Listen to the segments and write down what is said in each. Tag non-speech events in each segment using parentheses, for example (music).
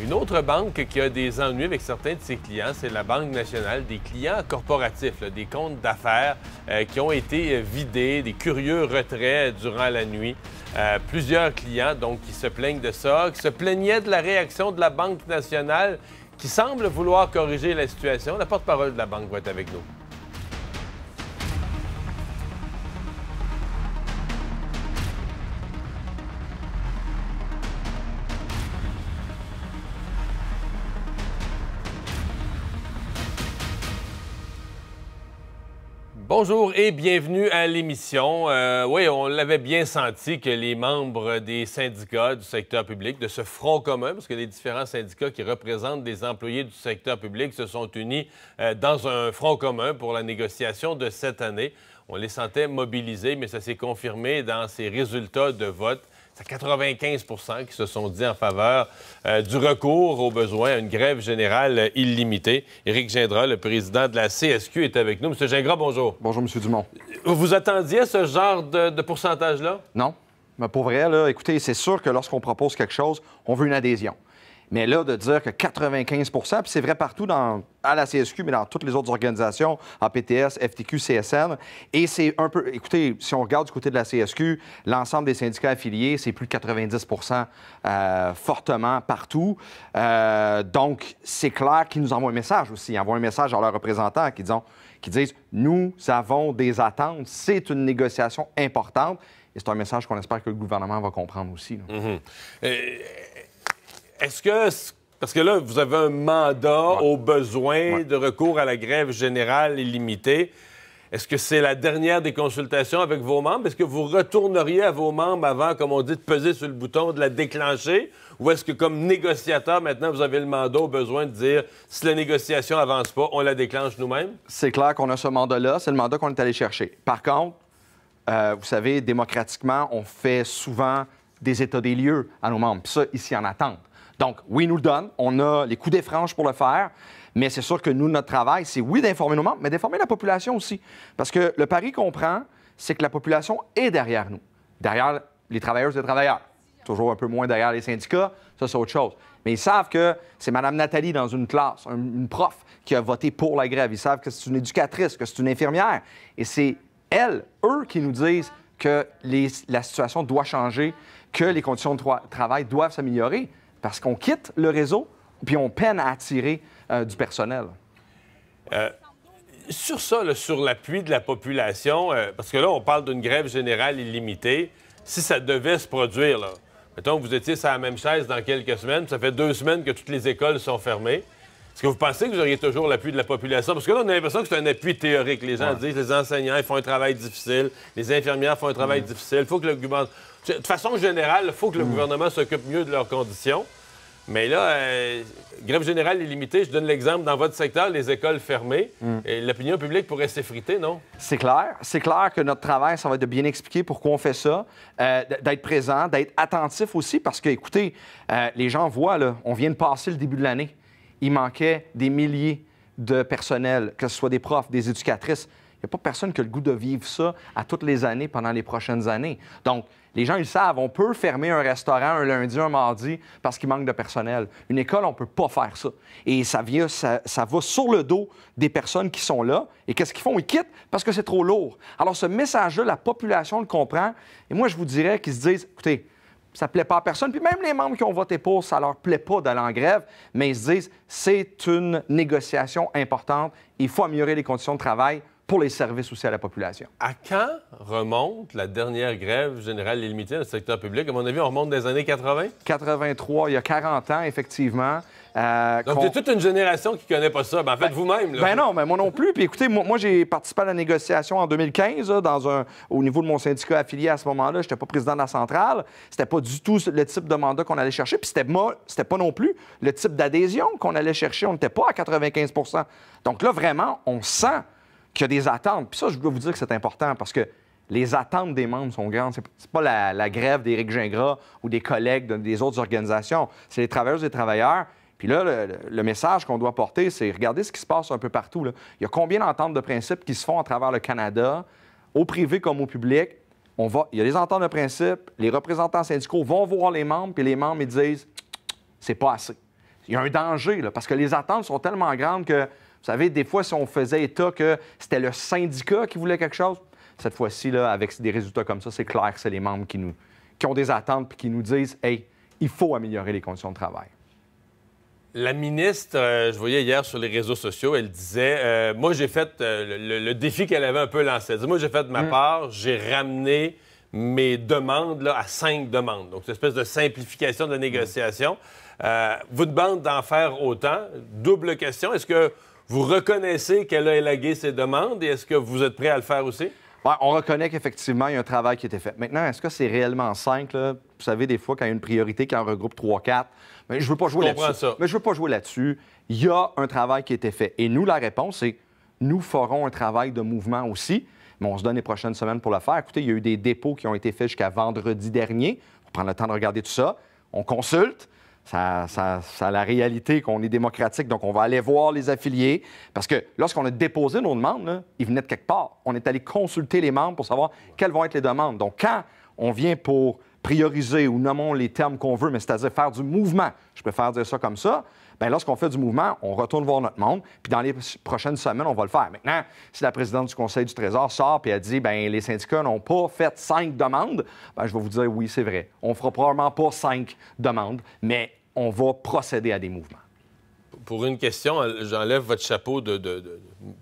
Une autre banque qui a des ennuis avec certains de ses clients, c'est la Banque nationale des clients corporatifs, des comptes d'affaires euh, qui ont été euh, vidés, des curieux retraits durant la nuit. Euh, plusieurs clients donc qui se plaignent de ça, qui se plaignaient de la réaction de la Banque nationale qui semble vouloir corriger la situation. La porte-parole de la banque va être avec nous. Bonjour et bienvenue à l'émission. Euh, oui, on l'avait bien senti que les membres des syndicats du secteur public, de ce front commun, parce que les différents syndicats qui représentent des employés du secteur public se sont unis euh, dans un front commun pour la négociation de cette année. On les sentait mobilisés, mais ça s'est confirmé dans ces résultats de vote c'est 95 qui se sont dit en faveur euh, du recours aux besoins à une grève générale euh, illimitée. Éric Gindra, le président de la CSQ, est avec nous. Monsieur Gingras, bonjour. Bonjour, Monsieur Dumont. Vous attendiez ce genre de, pourcentage-là? Non. Mais pour vrai, là, écoutez, c'est sûr que lorsqu'on propose quelque chose, on veut une adhésion. Mais là, de dire que 95 puis c'est vrai partout dans, à la CSQ, mais dans toutes les autres organisations, APTS, PTS, FTQ, CSN. Et c'est un peu. Écoutez, si on regarde du côté de la CSQ, l'ensemble des syndicats affiliés, c'est plus de 90 euh, fortement partout. Euh, donc, c'est clair qu'ils nous envoient un message aussi. Ils envoient un message à leurs représentants qui, qui disent Nous avons des attentes, c'est une négociation importante. Et c'est un message qu'on espère que le gouvernement va comprendre aussi. Est-ce que. Parce que là, vous avez un mandat au besoin de recours à la grève générale illimitée. Est-ce que c'est la dernière des consultations avec vos membres? Est-ce que vous retourneriez à vos membres avant, comme on dit, de peser sur le bouton, de la déclencher? Ou est-ce que, comme négociateur, maintenant, vous avez le mandat au besoin de dire si la négociation avance pas, on la déclenche nous-mêmes? C'est clair qu'on a ce mandat-là. C'est le mandat qu'on est allé chercher. Par contre, euh, vous savez, démocratiquement, on fait souvent des états des lieux à nos membres. Puis ça, ici, en attente. Donc, oui, nous le donne. On a les coups des pour le faire. Mais c'est sûr que nous, notre travail, c'est oui d'informer nos membres, mais d'informer la population aussi. Parce que le pari qu'on prend, c'est que la population est derrière nous, derrière les travailleurs et les travailleurs. Toujours un peu moins derrière les syndicats, ça c'est autre chose. Mais ils savent que c'est Mme Nathalie dans une classe, une prof, qui a voté pour la grève. Ils savent que c'est une éducatrice, que c'est une infirmière. Et c'est elles, eux, qui nous disent que la situation doit changer, que les conditions de travail doivent s'améliorer. Parce qu'on quitte le réseau, puis on peine à attirer euh, du personnel. Euh, sur ça, sur l'appui de la population, euh, parce que là, on parle d'une grève générale illimitée, si ça devait se produire, mettons que vous étiez sur la même chaise dans quelques semaines, ça fait deux semaines que toutes les écoles sont fermées, est-ce que vous pensez que vous auriez toujours l'appui de la population? Parce que là, on a l'impression que c'est un appui théorique. Les gens disent disent les enseignants font un travail difficile, les infirmières font un travail mm. difficile. faut que De façon générale, il faut que le mm. gouvernement s'occupe mieux de leurs conditions. Mais là, euh, grève générale illimitée, je donne l'exemple, dans votre secteur, les écoles fermées, mm. l'opinion publique pourrait s'effriter, non? C'est clair. C'est clair que notre travail, ça va être de bien expliquer pourquoi on fait ça, euh, d'être présent, d'être attentif aussi, parce que, écoutez, euh, les gens voient, on vient de passer le début de l'année il manquait des milliers de personnel, que ce soit des profs, des éducatrices. Il n'y a pas personne qui a le goût de vivre ça à toutes les années pendant les prochaines années. Donc, les gens, ils savent, on peut fermer un restaurant un lundi, un mardi parce qu'il manque de personnel. Une école, on ne peut pas faire ça. Et ça, vient, ça, ça, va sur le dos des personnes qui sont là. Et qu'est-ce qu'ils font? Ils quittent parce que c'est trop lourd. Alors, ce message-là, la population le comprend. Et moi, je vous dirais qu'ils se disent, écoutez, ça ne plaît pas à personne. Puis même les membres qui ont voté pour, ça leur plaît pas d'aller en grève, mais ils se disent c'est une négociation importante, il faut améliorer les conditions de travail, pour les services aussi à la population. À quand remonte la dernière grève générale illimitée dans le secteur public? À mon avis, on remonte des années 80? 83, il y a 40 ans, effectivement. Euh, Donc, c'est toute une génération qui ne connaît pas ça. Ben, en fait, ben, vous-même. Ben non, mais moi non plus. Puis écoutez, moi, j'ai participé à la négociation en 2015 dans un, au niveau de mon syndicat affilié à ce moment-là. Je n'étais pas président de la centrale. C'était pas du tout le type de mandat qu'on allait chercher. Puis c'était, c'était pas non plus le type d'adhésion qu'on allait chercher. On n'était pas à 95 Donc là, vraiment, on sent qu'il y a des attentes. Puis ça, je dois vous dire que c'est important parce que les attentes des membres sont grandes. C'est pas la, grève d'Éric Gingras ou des collègues des autres organisations. C'est les travailleurs et les travailleurs. Puis là, le, message qu'on doit porter, c'est regardez ce qui se passe un peu partout. Il y a combien d'ententes de principe qui se font à travers le Canada, au privé comme au public. On il y a des ententes de principe, les représentants syndicaux vont voir les membres, puis les membres, ils disent c'est pas assez. Il y a un danger, là, parce que les attentes sont tellement grandes que vous savez, des fois, si on faisait état que c'était le syndicat qui voulait quelque chose, cette fois-ci, avec des résultats comme ça, c'est clair que c'est les membres qui, nous, qui ont des attentes et qui nous disent Hey, il faut améliorer les conditions de travail. La ministre, euh, je voyais hier sur les réseaux sociaux, elle disait euh, Moi, j'ai fait euh, le, défi qu'elle avait un peu lancé. Elle dit, moi, j'ai fait de ma mm. part, j'ai ramené mes demandes là, à cinq demandes. Donc, c'est une espèce de simplification de négociation. Mm. vous demandez d'en faire autant. Double question est-ce que vous reconnaissez qu'elle a élagué ses demandes et est-ce que vous êtes prêt à le faire aussi? on reconnaît qu'effectivement, il y a un travail qui a été fait. Maintenant, est-ce que c'est réellement simple? Vous savez, des fois, quand il y a une priorité, quand on regroupe 3-4, mais je veux pas jouer là-dessus. Mais je veux pas jouer là-dessus. Il y a un travail qui a été fait. Et nous, la réponse, c'est nous ferons un travail de mouvement aussi, mais on se donne les prochaines semaines pour le faire. Écoutez, il y a eu des dépôts qui ont été faits jusqu'à vendredi dernier. On prend le temps de regarder tout ça. On consulte. Ça, a la réalité qu'on est démocratique, donc on va aller voir les affiliés. Parce que lorsqu'on a déposé nos demandes, ils venaient de quelque part. On est allé consulter les membres pour savoir quelles vont être les demandes. Donc quand on vient pour prioriser ou nommons les termes qu'on veut, mais c'est-à-dire faire du mouvement, je préfère dire ça comme ça, ben, lorsqu'on fait du mouvement, on retourne voir notre monde, puis dans les prochaines semaines, on va le faire. Maintenant, si la présidente du Conseil du Trésor sort et a dit, bien, les syndicats n'ont pas fait cinq demandes, bien, je vais vous dire, oui, c'est vrai. On ne fera probablement pas cinq demandes, mais on va procéder à des mouvements pour une question, j'enlève votre chapeau de,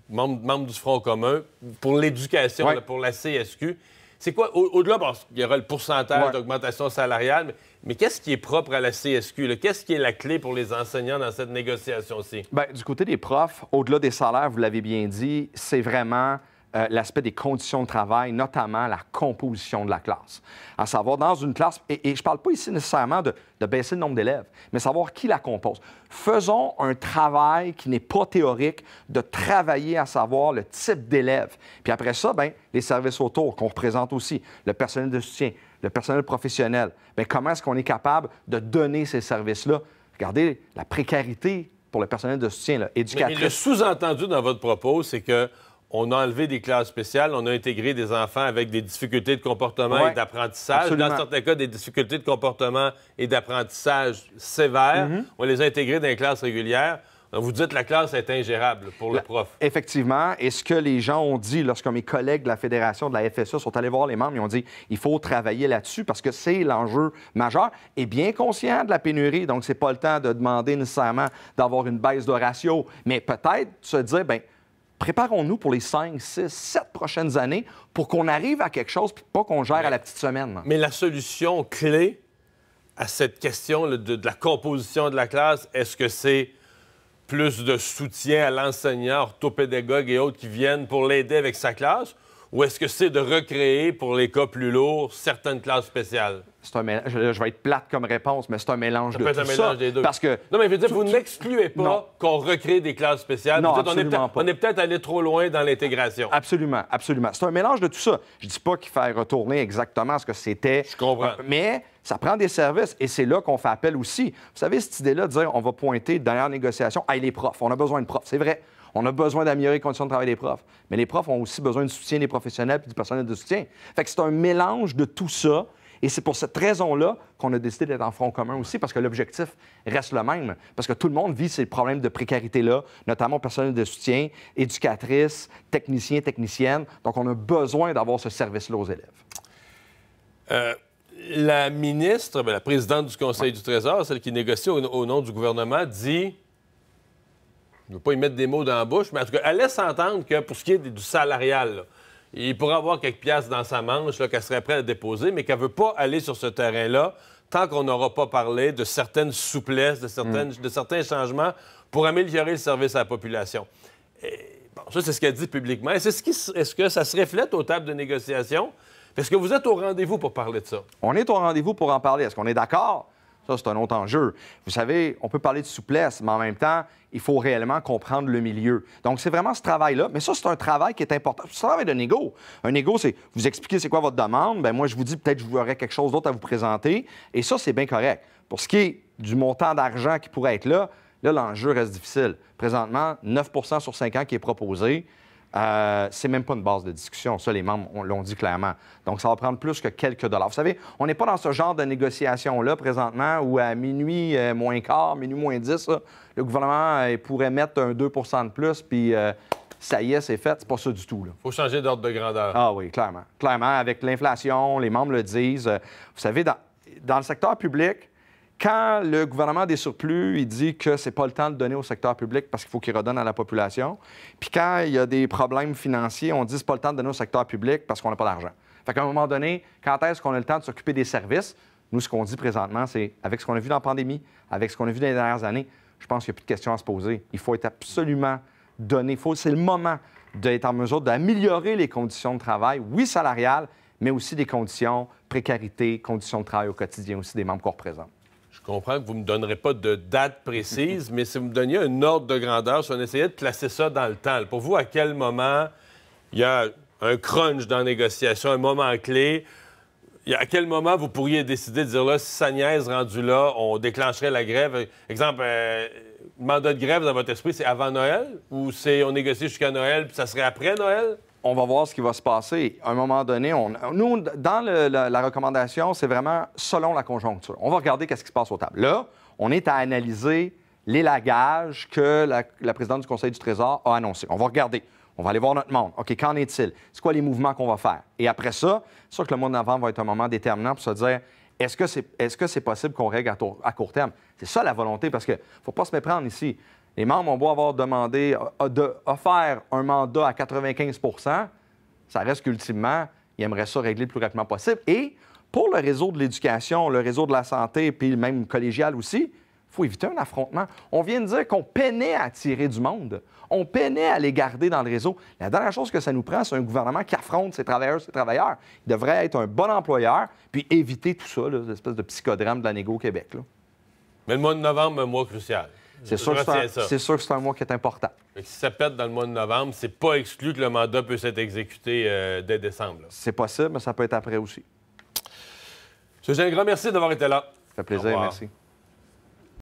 membre, du Front commun pour l'éducation, pour la CSQ. C'est quoi, au-delà, parce qu'il y aura le pourcentage d'augmentation salariale, mais, qu'est-ce qui est propre à la CSQ? Qu'est-ce qui est la clé pour les enseignants dans cette négociation-ci? Ben, du côté des profs, au-delà des salaires, vous l'avez bien dit, c'est vraiment euh, l'aspect des conditions de travail, notamment la composition de la classe. À savoir, dans une classe, et, je ne parle pas ici nécessairement de, baisser le nombre d'élèves, mais savoir qui la compose. Faisons un travail qui n'est pas théorique de travailler à savoir le type d'élève. Puis après ça, bien, les services autour qu'on représente aussi, le personnel de soutien, le personnel professionnel. Bien, comment est-ce qu'on est capable de donner ces services-là? Regardez la précarité pour le personnel de soutien, éducatif. mais le sous-entendu dans votre propos, c'est que on a enlevé des classes spéciales, on a intégré des enfants avec des difficultés de comportement et d'apprentissage. Dans certains cas, des difficultés de comportement et d'apprentissage sévères. Mhm. On les a intégrés dans les classes régulières. vous dites que la classe est ingérable pour le prof. Effectivement. Et ce que les gens ont dit lorsque mes collègues de la Fédération de la FSA sont allés voir les membres, ils ont dit il faut travailler là-dessus parce que c'est l'enjeu majeur et bien conscient de la pénurie. Donc, c'est pas le temps de demander nécessairement d'avoir une baisse de ratio, mais peut-être se dire, ben préparons-nous pour les cinq, six, sept prochaines années pour qu'on arrive à quelque chose et pas qu'on gère à la petite semaine. Mais la solution clé à cette question de, de la composition de la classe, est-ce que c'est plus de soutien à l'enseignant, orthopédagogue et autres qui viennent pour l'aider avec sa classe ou est-ce que c'est de recréer pour les cas plus lourds certaines classes spéciales? C'est un mélange, je, vais être plate comme réponse, mais c'est un mélange de tout un mélange des deux. Parce que non, mais je veux dire, vous n'excluez pas qu'on recrée des classes spéciales. Non, on est On est peut-être allé trop loin dans l'intégration. Absolument, absolument. C'est un mélange de tout ça. Je dis pas qu'il faille retourner exactement ce que c'était. Je comprends. Mais ça prend des services et c'est là qu'on fait appel aussi. Vous savez, cette idée-là de dire on va pointer dans la négociation, allez les profs, on a besoin de profs. C'est vrai. On a besoin d'améliorer les conditions de travail des profs. Mais les profs ont aussi besoin du soutien des professionnels et du personnel de soutien. Fait que c'est un mélange de tout ça. Et c'est pour cette raison-là qu'on a décidé d'être en front commun aussi, parce que l'objectif reste le même, parce que tout le monde vit ces problèmes de précarité-là, notamment personnel de soutien, éducatrice, techniciens, technicienne. Donc, on a besoin d'avoir ce service-là aux élèves. Euh, la ministre, ben, la présidente du Conseil du Trésor, celle qui négocie au nom du gouvernement, dit ne veux pas y mettre des mots dans la bouche, mais en tout cas, elle laisse entendre que pour ce qui est du salarial, il pourrait avoir quelques pièces dans sa manche qu'elle serait prête à déposer, mais qu'elle ne veut pas aller sur ce terrain-là tant qu'on n'aura pas parlé de certaines souplesses, de, certaines, hmm. de certains changements pour améliorer le service à la population. ça, c'est ce qu'elle dit publiquement. Est-ce que ça se reflète aux tables de négociation? Est-ce que vous êtes au rendez-vous pour parler de ça? On est au rendez-vous pour en parler. Est-ce qu'on est d'accord? Ça, c'est un autre enjeu. Vous savez, on peut parler de souplesse, mais en même temps, il faut réellement comprendre le milieu. Donc, c'est vraiment ce travail-là. Mais ça, c'est un travail qui est important. C'est un travail d'un Un ego, c'est vous expliquer c'est quoi votre demande. Bien, moi, je vous dis peut-être que vous aurais quelque chose d'autre à vous présenter. Et ça, c'est bien correct. Pour ce qui est du montant d'argent qui pourrait être là, là, l'enjeu reste difficile. Présentement, 9 sur 5 ans qui est proposé. Euh, c'est même pas une base de discussion. Ça, les membres l'ont dit clairement. Donc, ça va prendre plus que quelques dollars. Vous savez, on n'est pas dans ce genre de négociation-là présentement où à minuit euh, moins quart, minuit moins dix, le gouvernement euh, pourrait mettre un 2 de plus, puis ça y est, c'est fait. C'est pas ça du tout. Il faut changer d'ordre de grandeur. Ah oui, clairement. Clairement, avec l'inflation, les membres le disent. vous savez, dans le secteur public, quand le gouvernement des surplus, il dit que c'est pas le temps de donner au secteur public parce qu'il faut qu'il redonne à la population, puis quand il y a des problèmes financiers, on dit que c'est pas le temps de donner au secteur public parce qu'on n'a pas d'argent. Fait qu'à un moment donné, quand est-ce qu'on a le temps de s'occuper des services? Nous, ce qu'on dit présentement, c'est avec ce qu'on a vu dans la pandémie, avec ce qu'on a vu dans les dernières années, je pense qu'il n'y a plus de questions à se poser. Il faut être absolument donné. C'est le moment d'être en mesure d'améliorer les conditions de travail, oui, salariales, mais aussi des conditions précarité, conditions de travail au quotidien aussi des membres qu'on représente. Je comprends que vous ne me donnerez pas de date précise, (laughs) mais si vous me donniez un ordre de grandeur, si on essayait de placer ça dans le temps, pour vous, à quel moment il y a un crunch dans la négociation, un moment clé, à quel moment vous pourriez décider de dire là, si ça niaise rendu là, on déclencherait la grève? Exemple, euh, mandat de grève dans votre esprit, c'est avant Noël ou c'est on négocie jusqu'à Noël puis ça serait après Noël? on va voir ce qui va se passer. À un moment donné, nous, dans la, recommandation, c'est vraiment selon la conjoncture. On va regarder ce qui se passe au table. Là, on est à analyser l'élagage que la, présidente du Conseil du Trésor a annoncé. On va regarder. On va aller voir notre monde. OK, qu'en est-il? C'est quoi les mouvements qu'on va faire? Et après ça, c'est sûr que le mois de va être un moment déterminant pour se dire est-ce que c'est possible qu'on règle à, à, court terme? C'est ça la volonté, parce qu'il ne faut pas se méprendre ici. Les membres ont beau avoir demandé, de, offert un mandat à 95 ça reste qu'ultimement, ils aimeraient ça régler le plus rapidement possible. Et pour le réseau de l'éducation, le réseau de la santé, puis le même collégial aussi, il faut éviter un affrontement. On vient de dire qu'on peinait à tirer du monde. On peinait à les garder dans le réseau. La dernière chose que ça nous prend, c'est un gouvernement qui affronte ses travailleurs, ses travailleurs. Il devrait être un bon employeur, puis éviter tout ça, l'espèce de psychodrame de la négo Québec. Mais le mois de novembre, un mois crucial. C'est sûr, que c'est un mois qui est important. si ça pète dans le mois de novembre, c'est pas exclu que le mandat puisse être exécuté euh, dès décembre. C'est possible, mais ça peut être après aussi. M. grand merci d'avoir été là. Ça fait plaisir, merci.